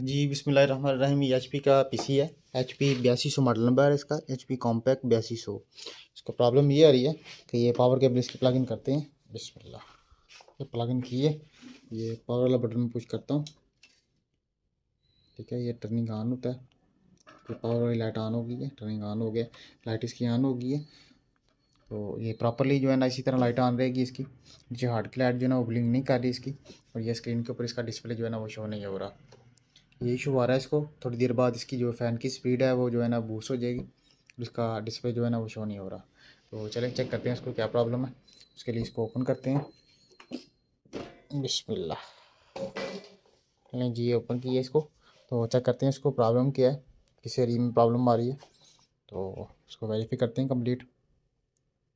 जी Bismil H P का P C है H P बयासी सौ मॉडल नंबर है इसका एच पी कॉम्पैक्ट बयासी सौ इसका प्रॉब्लम ये आ रही है कि ये पावर केबल इसके प्लग इन करते हैं बिस्मिल्ला ये प्लग इन किए ये पावर वाला बटन में पुश करता हूँ ठीक है ये टर्निंग ऑन होता है ये पावर वाली लाइट ऑन हो गई है टर्निंग ऑन हो गया लाइट इसकी ऑन हो गई है तो ये प्रॉपरली जो है ना इसी तरह लाइट ऑन रहेगी इसकी जो हार्ड की लाइट जो है ना वो ब्लिंक नहीं कर रही इसकी और ये स्क्रीन के ऊपर इसका डिस्प्ले जो है ना वो शो नहीं हो रहा ये इशू आ रहा है इसको थोड़ी देर बाद इसकी जो फ़ैन की स्पीड है वो जो है ना बूस्ट हो जाएगी इसका डिस्प्ले जो है ना वो शो नहीं हो रहा तो चलें चेक करते हैं इसको क्या प्रॉब्लम है उसके लिए इसको ओपन करते हैं बिस्मिल्ला चलें जी ओपन किया इसको तो चेक करते हैं इसको प्रॉब्लम क्या है किसी एरिए में प्रॉब्लम आ रही है तो इसको वेरीफाई करते हैं कम्प्लीट